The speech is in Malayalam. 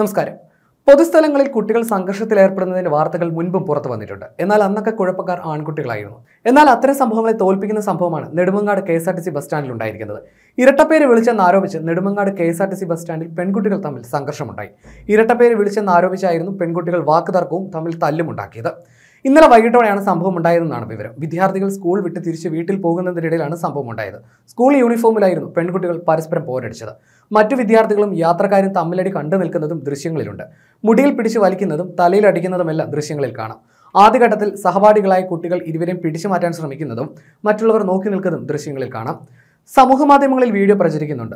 നമസ്കാരം പൊതുസ്ഥലങ്ങളിൽ കുട്ടികൾ സംഘർഷത്തിൽ ഏർപ്പെടുന്നതിന്റെ വാർത്തകൾ മുൻപും പുറത്തു വന്നിട്ടുണ്ട് എന്നാൽ അന്നൊക്കെ കുഴപ്പക്കാർ ആൺകുട്ടികളായിരുന്നു എന്നാൽ അത്തരം സംഭവങ്ങളെ തോൽപ്പിക്കുന്ന സംഭവമാണ് Nedumangad K S R T C bus സ്റ്റാൻഡിൽ ഉണ്ടായിരിക്കുന്നത് ഇരട്ടപ്പേര് വിളിച്ചെന്നാരോപിച്ച് Nedumangad K S R T C bus സ്റ്റാൻഡിൽ പെൺകുട്ടികൾ തമ്മിൽ സംഘർഷമുണ്ടായി ഇരട്ടപ്പേര് വിളിച്ചെന്നാരോപിച്ചായിരുന്നു പെൺകുട്ടികൾ വാക്കുതർക്കവും തമ്മിൽ തല്ലുമുണ്ടാക്കിയത് ഇന്നലെ വൈകിട്ടോടെയാണ് സംഭവം ഉണ്ടായതെന്നാണ് വിവരം വിദ്യാർത്ഥികൾ സ്കൂൾ വിട്ട് തിരിച്ച് വീട്ടിൽ പോകുന്നതിനിടയിലാണ് സംഭവം ഉണ്ടായത് സ്കൂൾ യൂണിഫോമിലായിരുന്നു പെൺകുട്ടികൾ പരസ്പരം പോരടിച്ചത് മറ്റു വിദ്യാർത്ഥികളും യാത്രക്കാരും തമ്മിലടി കണ്ടു നിൽക്കുന്നതും ദൃശ്യങ്ങളിലുണ്ട് മുടിയിൽ പിടിച്ച് വലിക്കുന്നതും തലയിൽ എല്ലാം ദൃശ്യങ്ങളിൽ കാണാം ആദ്യഘട്ടത്തിൽ സഹപാഠികളായ കുട്ടികൾ ഇരുവരെയും പിടിച്ചു മാറ്റാൻ ശ്രമിക്കുന്നതും മറ്റുള്ളവർ നോക്കി നിൽക്കുന്നതും ദൃശ്യങ്ങളിൽ കാണാം സമൂഹമാധ്യമങ്ങളിൽ വീഡിയോ പ്രചരിക്കുന്നുണ്ട്